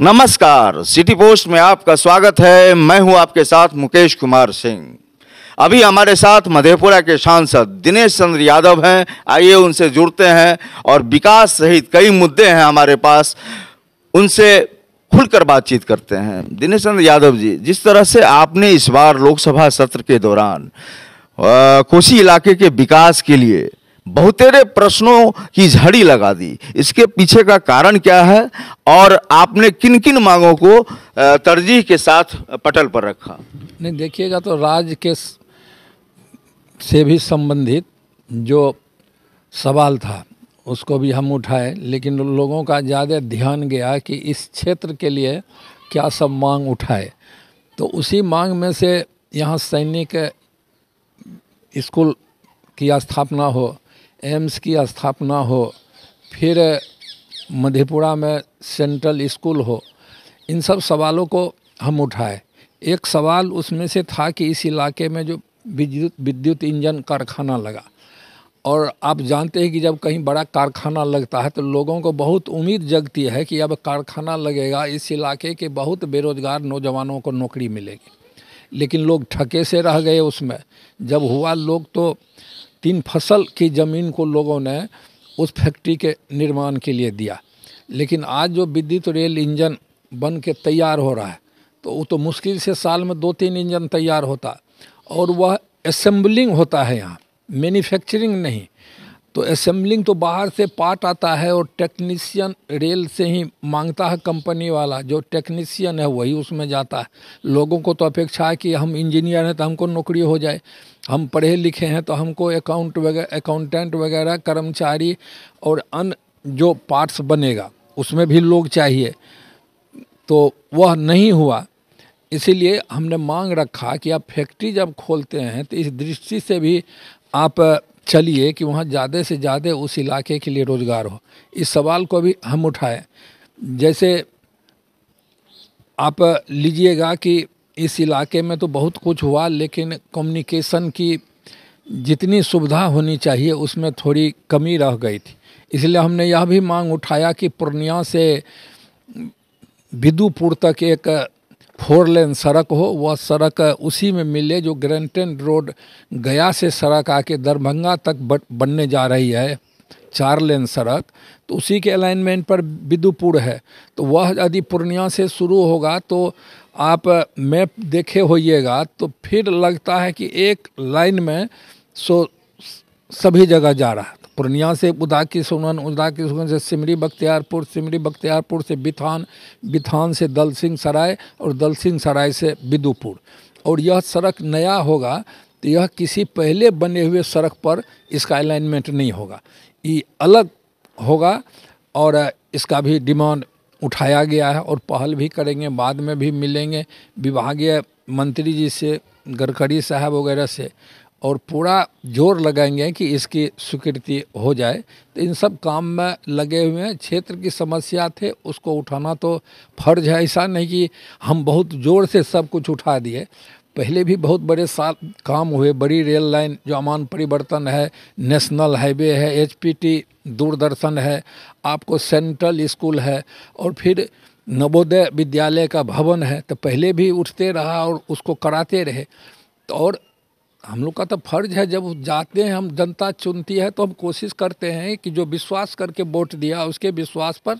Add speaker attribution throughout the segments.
Speaker 1: नमस्कार city post में आपका स्वागत है मैं हूं आपके साथ मुकेश कुमार सिंह अभी हमारे साथ मधेपुरा के सांसद दिनेश चंद्र यादव हैं आइए उनसे जुड़ते हैं और विकास सहित कई मुद्दे हैं हमारे पास उनसे खुलकर बातचीत करते हैं दिनेश चंद्र यादव जी जिस तरह से आपने इस बार लोकसभा सत्र के दौरान कोसी इलाके के विकास के लिए बहुतेरे प्रश्नों की झड़ी लगा दी इसके पीछे का कारण क्या है और आपने किन किन मांगों को तरजीह के साथ पटल पर रखा
Speaker 2: नहीं देखिएगा तो राज्य के से भी संबंधित जो सवाल था उसको भी हम उठाए लेकिन लोगों का ज़्यादा ध्यान गया कि इस क्षेत्र के लिए क्या सब मांग उठाए तो उसी मांग में से यहाँ सैनिक स्कूल की स्थापना हो एम्स की स्थापना हो फिर मधेपुरा में सेंट्रल स्कूल हो इन सब सवालों को हम उठाए एक सवाल उसमें से था कि इस इलाके में जो विद्युत विद्युत इंजन कारखाना लगा और आप जानते हैं कि जब कहीं बड़ा कारखाना लगता है तो लोगों को बहुत उम्मीद जगती है कि अब कारखाना लगेगा इस इलाके के बहुत बेरोज़गार नौजवानों को नौकरी मिलेगी लेकिन लोग ठके से रह गए उसमें जब हुआ लोग तो तीन फसल की ज़मीन को लोगों ने उस फैक्ट्री के निर्माण के लिए दिया लेकिन आज जो विद्युत रेल इंजन बन के तैयार हो रहा है तो वो तो मुश्किल से साल में दो तीन इंजन तैयार होता और वह असेंबलिंग होता है यहाँ मैन्युफैक्चरिंग नहीं तो असेंबलिंग तो बाहर से पार्ट आता है और टेक्नीशियन रेल से ही मांगता है कंपनी वाला जो टेक्नीशियन है वही उसमें जाता है लोगों को तो अपेक्षा है कि हम इंजीनियर हैं तो हमको नौकरी हो जाए हम पढ़े लिखे हैं तो हमको अकाउंट वगैरह अकाउंटेंट वगैरह कर्मचारी और अन्य जो पार्ट्स बनेगा उसमें भी लोग चाहिए तो वह नहीं हुआ इसीलिए हमने मांग रखा कि आप फैक्ट्री जब खोलते हैं तो इस दृष्टि से भी आप चलिए कि वहाँ ज़्यादा से ज़्यादा उस इलाके के लिए रोज़गार हो इस सवाल को भी हम उठाएं जैसे आप लीजिएगा कि इस इलाके में तो बहुत कुछ हुआ लेकिन कम्युनिकेशन की जितनी सुविधा होनी चाहिए उसमें थोड़ी कमी रह गई थी इसलिए हमने यह भी मांग उठाया कि पूर्णिया से बिदुपुर तक एक फोर लेन सड़क हो वह सड़क उसी में मिले जो ग्रेंटेन रोड गया से सड़क आके दरभंगा तक बनने जा रही है चार लेन सड़क तो उसी के अलाइनमेंट पर बिदुपुर है तो वह यदि पूर्णिया से शुरू होगा तो आप मैप देखे होइएगा तो फिर लगता है कि एक लाइन में सो सभी जगह जा रहा है तो पूर्णिया से उदाकी सुमन उदाकी सुमन से सिमरी बख्तियारपुर सिमरी बख्तियारपुर से बिथान बिथान से दल सिंह सराय और दल सिंह सराय से बिदुपुर और यह सड़क नया होगा तो यह किसी पहले बने हुए सड़क पर इसका अलाइनमेंट नहीं होगा ये अलग होगा और इसका भी डिमांड उठाया गया है और पहल भी करेंगे बाद में भी मिलेंगे विभागीय मंत्री जी से गडकरी साहब वगैरह से और पूरा जोर लगाएंगे कि इसकी स्वीकृति हो जाए तो इन सब काम में लगे हुए हैं क्षेत्र की समस्या थे उसको उठाना तो फर्ज है ऐसा नहीं कि हम बहुत जोर से सब कुछ उठा दिए पहले भी बहुत बड़े साथ काम हुए बड़ी रेल लाइन जो अमान परिवर्तन है नेशनल हाईवे है एचपीटी दूरदर्शन है आपको सेंट्रल स्कूल है और फिर नवोदय विद्यालय का भवन है तो पहले भी उठते रहा और उसको कराते रहे तो और हम लोग का तो फर्ज है जब जाते हैं हम जनता चुनती है तो हम कोशिश करते हैं कि जो विश्वास करके वोट दिया उसके विश्वास पर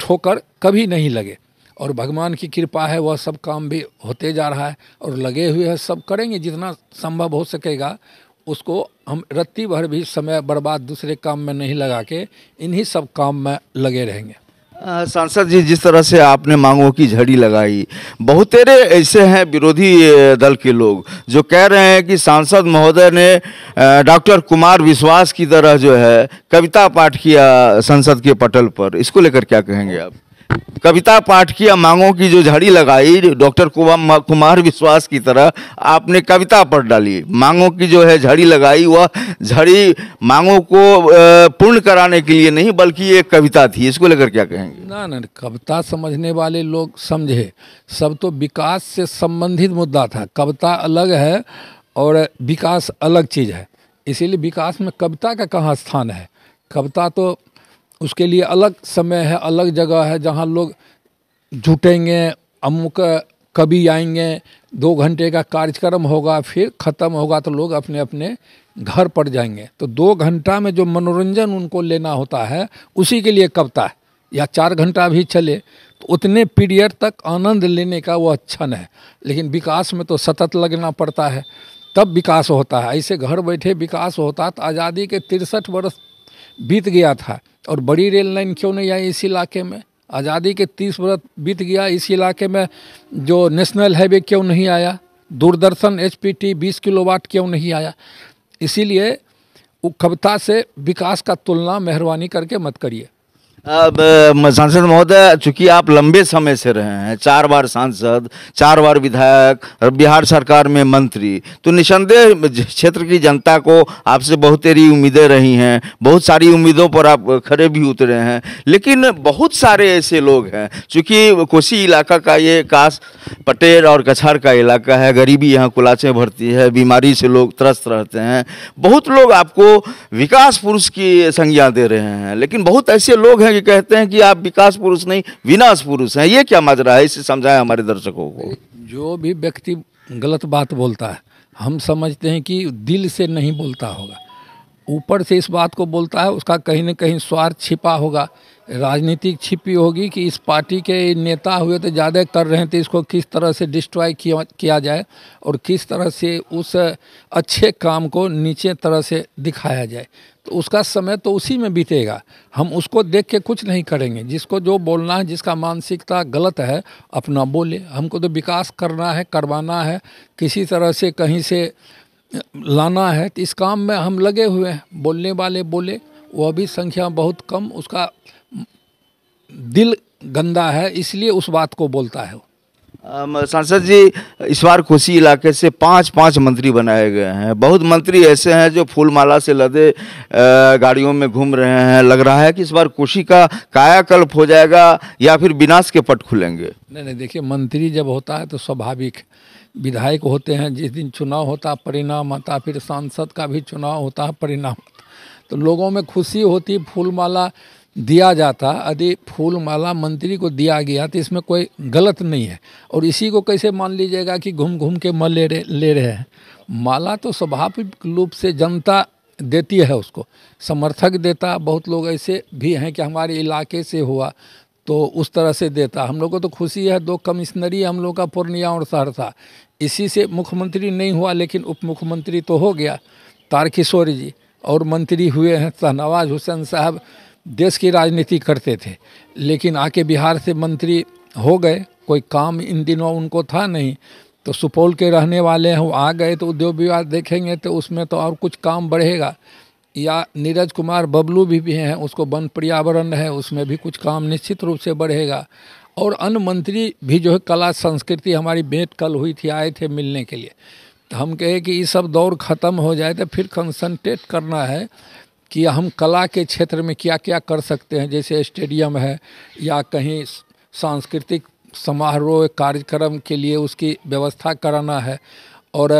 Speaker 2: ठोकर कभी नहीं लगे और भगवान की कृपा है वह सब काम भी होते जा रहा है और लगे हुए हैं सब करेंगे जितना संभव हो सकेगा उसको हम रत्ती भर भी समय बर्बाद दूसरे काम में नहीं लगा के इन्हीं सब काम में लगे रहेंगे
Speaker 1: सांसद जी जिस तरह से आपने मांगों की झड़ी लगाई बहुतेरे ऐसे हैं विरोधी दल के लोग जो कह रहे हैं कि सांसद महोदय ने डॉक्टर कुमार विश्वास की तरह जो है कविता पाठ किया संसद के पटल पर इसको लेकर क्या कहेंगे आप कविता पाठ की या मांगों की जो झड़ी लगाई डॉक्टर कुमार विश्वास की तरह आपने कविता पढ़ डाली मांगों की जो है झड़ी लगाई वह झड़ी मांगों को पूर्ण कराने के लिए नहीं बल्कि एक कविता थी इसको लेकर क्या कहेंगे
Speaker 2: ना ना कविता समझने वाले लोग समझे सब तो विकास से संबंधित मुद्दा था कविता अलग है और विकास अलग चीज़ है इसीलिए विकास में कविता का कहाँ स्थान है कविता तो उसके लिए अलग समय है अलग जगह है जहाँ लोग जुटेंगे अमुक कभी आएंगे दो घंटे का कार्यक्रम होगा फिर ख़त्म होगा तो लोग अपने अपने घर पर जाएंगे तो दो घंटा में जो मनोरंजन उनको लेना होता है उसी के लिए कविता है या चार घंटा भी चले तो उतने पीरियड तक आनंद लेने का वो अच्छा है लेकिन विकास में तो सतत लगना पड़ता है तब विकास होता है ऐसे घर बैठे विकास होता तो आज़ादी के तिरसठ वर्ष बीत गया था और बड़ी रेल लाइन क्यों नहीं आई इस इलाके में आज़ादी के तीस वर्ष बीत गया इस इलाके में जो नेशनल हाईवे क्यों नहीं आया दूरदर्शन एच पी टी बीस किलोवाट क्यों नहीं आया इसीलिए उखबता से विकास का तुलना मेहरबानी करके मत करिए
Speaker 1: अब सांसद महोदय चूंकि आप लंबे समय से रहे हैं चार बार सांसद चार बार विधायक और बिहार सरकार में मंत्री तो निसंदेह क्षेत्र की जनता को आपसे बहुत तेरी उम्मीदें रही हैं बहुत सारी उम्मीदों पर आप खड़े भी उतरे हैं लेकिन बहुत सारे ऐसे लोग हैं चूँकि कोसी इलाका का ये काश पटेर और कछार का इलाका है गरीबी यहाँ कुलाचें भरती है बीमारी से लोग त्रस्त रहते हैं बहुत लोग आपको विकास पुरुष की संज्ञा दे रहे हैं लेकिन बहुत ऐसे लोग हैं कि कहते हैं कि आप विकास पुरुष नहीं विनाश पुरुष हैं ये क्या माजरा है इसे समझाएं हमारे दर्शकों को
Speaker 2: जो भी व्यक्ति गलत बात बोलता है हम समझते हैं कि दिल से नहीं बोलता होगा ऊपर से इस बात को बोलता है उसका कहीं ना कहीं स्वार्थ छिपा होगा राजनीतिक छिपी होगी कि इस पार्टी के नेता हुए तो ज़्यादा कर रहे थे इसको किस तरह से डिस्ट्रॉय किया किया जाए और किस तरह से उस अच्छे काम को नीचे तरह से दिखाया जाए तो उसका समय तो उसी में बीतेगा हम उसको देख के कुछ नहीं करेंगे जिसको जो बोलना है जिसका मानसिकता गलत है अपना बोले हमको तो विकास करना है करवाना है किसी तरह से कहीं से लाना है तो इस काम में हम लगे हुए हैं बोलने वाले बोले वह भी संख्या बहुत कम उसका दिल गंदा है इसलिए उस बात को बोलता है सांसद जी इस
Speaker 1: बार कोसी इलाके से पांच पांच मंत्री बनाए गए हैं बहुत मंत्री ऐसे हैं जो फूलमाला से लदे गाड़ियों में घूम रहे हैं लग रहा है कि इस बार कोसी का कायाकल्प हो जाएगा या फिर विनाश के पट खुलेंगे
Speaker 2: नहीं नहीं देखिए मंत्री जब होता है तो स्वाभाविक विधायक होते हैं जिस दिन चुनाव होता परिणाम आता फिर सांसद का भी चुनाव होता परिणाम तो लोगों में खुशी होती फूलमाला दिया जाता यदि फूल माला मंत्री को दिया गया तो इसमें कोई गलत नहीं है और इसी को कैसे मान लीजिएगा कि घूम घूम के मल ले रहे ले रहे हैं माला तो स्वाभाविक रूप से जनता देती है उसको समर्थक देता बहुत लोग ऐसे भी हैं कि हमारे इलाके से हुआ तो उस तरह से देता हम लोग को तो खुशी है दो कमिश्नरी हम लोग का पूर्णिया और सहरसा इसी से मुख्यमंत्री नहीं हुआ लेकिन उप मुख्यमंत्री तो हो गया तारकिशोर जी और मंत्री हुए हैं शाहनवाज हुसैन साहब देश की राजनीति करते थे लेकिन आके बिहार से मंत्री हो गए कोई काम इन दिनों उनको था नहीं तो सुपौल के रहने वाले हैं वो आ गए तो उद्योग विभाग देखेंगे तो उसमें तो और कुछ काम बढ़ेगा या नीरज कुमार बबलू भी, भी हैं उसको वन पर्यावरण है उसमें भी कुछ काम निश्चित रूप से बढ़ेगा और अन्य मंत्री भी जो है कला संस्कृति हमारी भेंट कल हुई थी आए थे मिलने के लिए तो हम कहे कि ये सब दौर ख़त्म हो जाए तो फिर कंसनट्रेट करना है कि हम कला के क्षेत्र में क्या क्या कर सकते हैं जैसे स्टेडियम है या कहीं सांस्कृतिक समारोह कार्यक्रम के लिए उसकी व्यवस्था कराना है और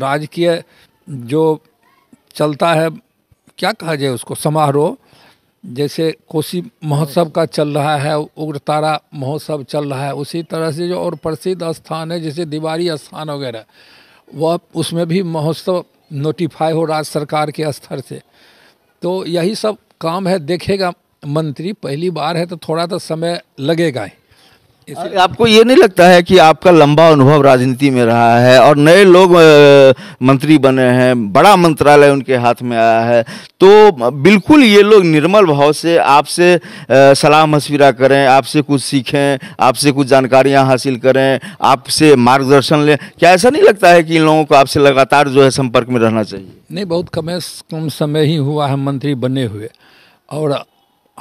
Speaker 2: राजकीय जो चलता है क्या कहा जाए उसको समारोह जैसे कोसी महोत्सव का चल रहा है उग्रतारा महोत्सव चल रहा है उसी तरह से जो और प्रसिद्ध स्थान है जैसे दिवाली स्थान वगैरह वह उसमें भी महोत्सव नोटिफाई हो राज्य सरकार के स्तर से तो यही सब काम है देखेगा मंत्री पहली बार है तो थोड़ा तो समय लगेगा ही
Speaker 1: आपको ये नहीं लगता है कि आपका लंबा अनुभव राजनीति में रहा है और नए लोग मंत्री बने हैं बड़ा मंत्रालय उनके हाथ में आया है तो बिल्कुल ये लोग निर्मल भाव से आपसे सलाह मशविरा करें आपसे कुछ सीखें आपसे कुछ जानकारियां हासिल करें आपसे मार्गदर्शन लें क्या ऐसा नहीं लगता है कि इन लोगों को आपसे लगातार जो है संपर्क में रहना चाहिए
Speaker 2: नहीं बहुत कम कम समय ही हुआ है मंत्री बने हुए और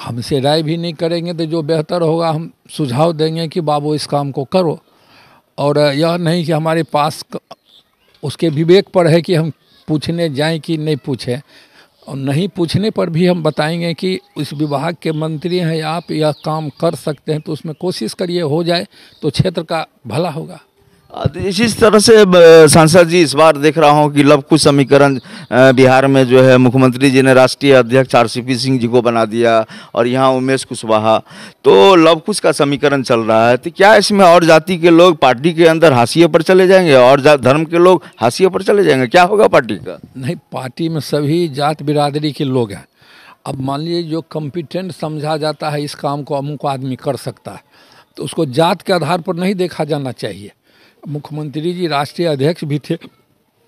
Speaker 2: हमसे राय भी नहीं करेंगे तो जो बेहतर होगा हम सुझाव देंगे कि बाबू इस काम को करो और यह नहीं कि हमारे पास उसके विवेक पर है कि हम पूछने जाएं कि नहीं पूछें और नहीं पूछने पर भी हम बताएंगे कि इस विभाग के मंत्री हैं आप यह काम कर सकते हैं तो उसमें कोशिश करिए हो जाए तो क्षेत्र का भला होगा
Speaker 1: इसी तरह से सांसद जी इस बार देख रहा हूँ कि लव कुछ समीकरण बिहार में जो है मुख्यमंत्री जी ने राष्ट्रीय अध्यक्ष आर सिंह जी को बना दिया और यहाँ उमेश कुशवाहा तो लव कुछ का समीकरण चल रहा है तो क्या इसमें और जाति के लोग पार्टी के अंदर हाशिए पर चले जाएंगे और धर्म के लोग हाशिए पर चले जाएंगे क्या होगा पार्टी का
Speaker 2: नहीं पार्टी में सभी जात बिरादरी के लोग हैं अब मान लीजिए जो कम्पिटेंट समझा जाता है इस काम को अमुक आदमी कर सकता है तो उसको जात के आधार पर नहीं देखा जाना चाहिए मुख्यमंत्री जी राष्ट्रीय अध्यक्ष भी थे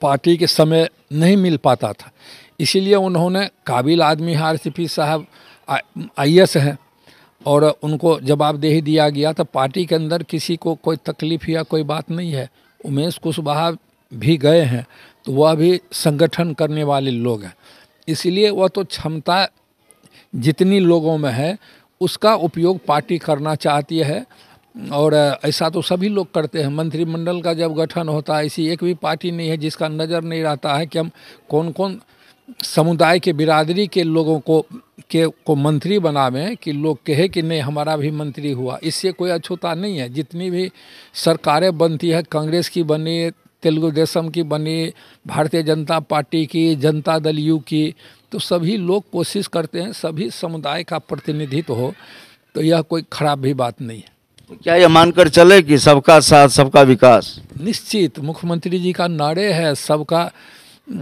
Speaker 2: पार्टी के समय नहीं मिल पाता था इसीलिए उन्होंने काबिल आदमी है आर साहब आई एस हैं और उनको जवाबदेही दिया गया तो पार्टी के अंदर किसी को कोई तकलीफ या कोई बात नहीं है उमेश कुशवाहा भी गए हैं तो वह भी संगठन करने वाले लोग हैं इसलिए वह तो क्षमता जितनी लोगों में है उसका उपयोग पार्टी करना चाहती है और ऐसा तो सभी लोग करते हैं मंत्रिमंडल का जब गठन होता है ऐसी एक भी पार्टी नहीं है जिसका नज़र नहीं रहता है कि हम कौन कौन समुदाय के बिरादरी के लोगों को के को मंत्री बनावें कि लोग कहे कि नहीं हमारा भी मंत्री हुआ इससे कोई अछूता नहीं है जितनी भी सरकारें बनती है कांग्रेस की बनी तेलुगु देशम की बनी भारतीय जनता पार्टी की जनता दल यू की तो सभी लोग कोशिश करते हैं सभी समुदाय का प्रतिनिधित्व हो तो यह कोई खराब भी बात नहीं है तो क्या ये मानकर
Speaker 1: चले कि सबका साथ सबका विकास
Speaker 2: निश्चित मुख्यमंत्री जी का नारे है सबका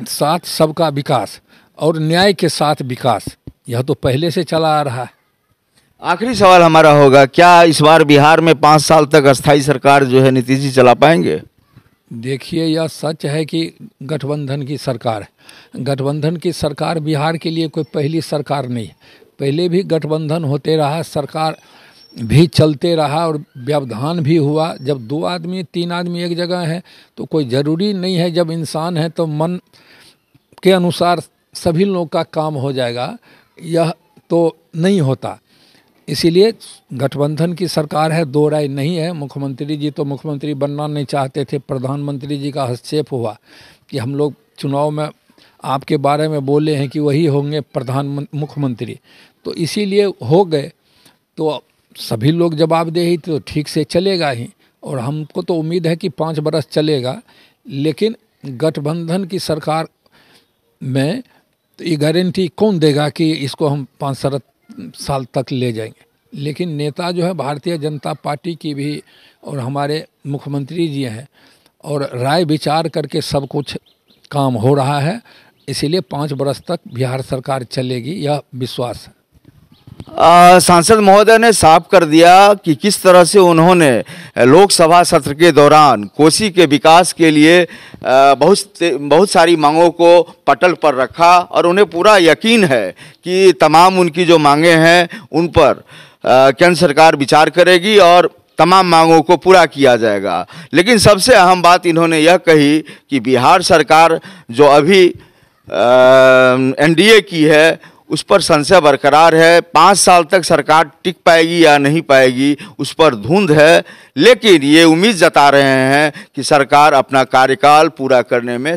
Speaker 2: साथ सबका विकास और न्याय के साथ विकास यह तो पहले से चला आ रहा है आखिरी सवाल
Speaker 1: हमारा होगा क्या इस बार बिहार में पाँच साल तक अस्थायी सरकार जो है नीतीश जी चला पाएंगे
Speaker 2: देखिए यह सच है कि गठबंधन की सरकार गठबंधन की सरकार बिहार के लिए कोई पहली सरकार नहीं पहले भी गठबंधन होते रहा सरकार भी चलते रहा और व्यवधान भी हुआ जब दो आदमी तीन आदमी एक जगह है तो कोई ज़रूरी नहीं है जब इंसान है तो मन के अनुसार सभी लोगों का काम हो जाएगा यह तो नहीं होता इसीलिए गठबंधन की सरकार है दो राय नहीं है मुख्यमंत्री जी तो मुख्यमंत्री बनना नहीं चाहते थे प्रधानमंत्री जी का हस्तक्षेप हुआ कि हम लोग चुनाव में आपके बारे में बोले हैं कि वही होंगे प्रधान मुख्यमंत्री तो इसीलिए हो गए तो सभी लोग जवाबदेही तो ठीक से चलेगा ही और हमको तो उम्मीद है कि पाँच बरस चलेगा लेकिन गठबंधन की सरकार में तो ये गारंटी कौन देगा कि इसको हम पाँच सरत साल तक ले जाएंगे लेकिन नेता जो है भारतीय जनता पार्टी की भी और हमारे मुख्यमंत्री जी हैं और राय विचार करके सब कुछ काम हो रहा है इसीलिए पाँच बरस तक बिहार सरकार चलेगी यह विश्वास है सांसद महोदय ने
Speaker 1: साफ कर दिया कि किस तरह से उन्होंने लोकसभा सत्र के दौरान कोसी के विकास के लिए बहुत बहुत सारी मांगों को पटल पर रखा और उन्हें पूरा यकीन है कि तमाम उनकी जो मांगे हैं उन पर केंद्र सरकार विचार करेगी और तमाम मांगों को पूरा किया जाएगा लेकिन सबसे अहम बात इन्होंने यह कही कि बिहार सरकार जो अभी एनडीए की है उस पर संशय बरकरार है पाँच साल तक सरकार टिक पाएगी या नहीं पाएगी उस पर धुंध है लेकिन ये उम्मीद जता रहे हैं कि सरकार अपना कार्यकाल पूरा करने में